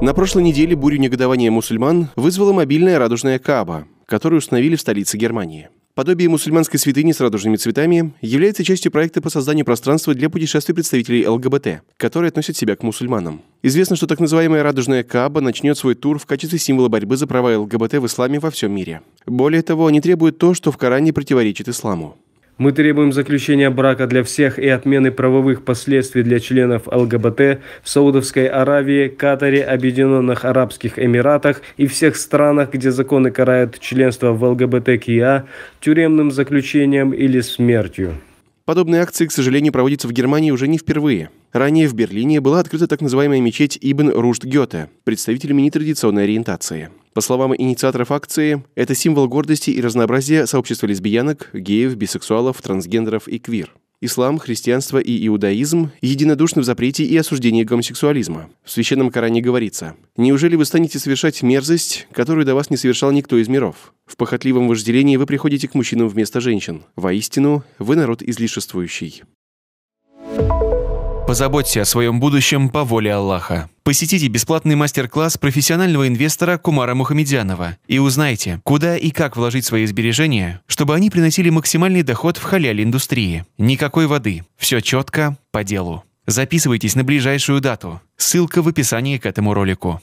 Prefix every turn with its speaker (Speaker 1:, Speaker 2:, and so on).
Speaker 1: На прошлой неделе бурю негодования мусульман вызвала мобильная радужная каба, которую установили в столице Германии. Подобие мусульманской святыни с радужными цветами является частью проекта по созданию пространства для путешествий представителей ЛГБТ, которые относят себя к мусульманам. Известно, что так называемая радужная Кааба начнет свой тур в качестве символа борьбы за права ЛГБТ в исламе во всем мире. Более того, они требуют то, что в Коране противоречит исламу.
Speaker 2: Мы требуем заключения брака для всех и отмены правовых последствий для членов ЛГБТ в Саудовской Аравии, Катаре, Объединенных Арабских Эмиратах и всех странах, где законы карают членство в ЛГБТКИА тюремным заключением или смертью. Подобные акции, к сожалению, проводятся в Германии уже не впервые. Ранее в Берлине была открыта
Speaker 1: так называемая мечеть Ибн Рушд Гёте, представителями нетрадиционной ориентации. По словам инициаторов акции, это символ гордости и разнообразия сообщества лесбиянок, геев, бисексуалов, трансгендеров и квир. Ислам, христианство и иудаизм единодушны в запрете и осуждении гомосексуализма. В Священном Коране говорится «Неужели вы станете совершать мерзость, которую до вас не совершал никто из миров? В похотливом вожделении вы приходите к мужчинам вместо женщин. Воистину, вы народ излишествующий».
Speaker 3: Позаботься о своем будущем по воле Аллаха. Посетите бесплатный мастер-класс профессионального инвестора Кумара Мухамедянова и узнайте, куда и как вложить свои сбережения, чтобы они приносили максимальный доход в халяль-индустрии. Никакой воды. Все четко, по делу. Записывайтесь на ближайшую дату. Ссылка в описании к этому ролику.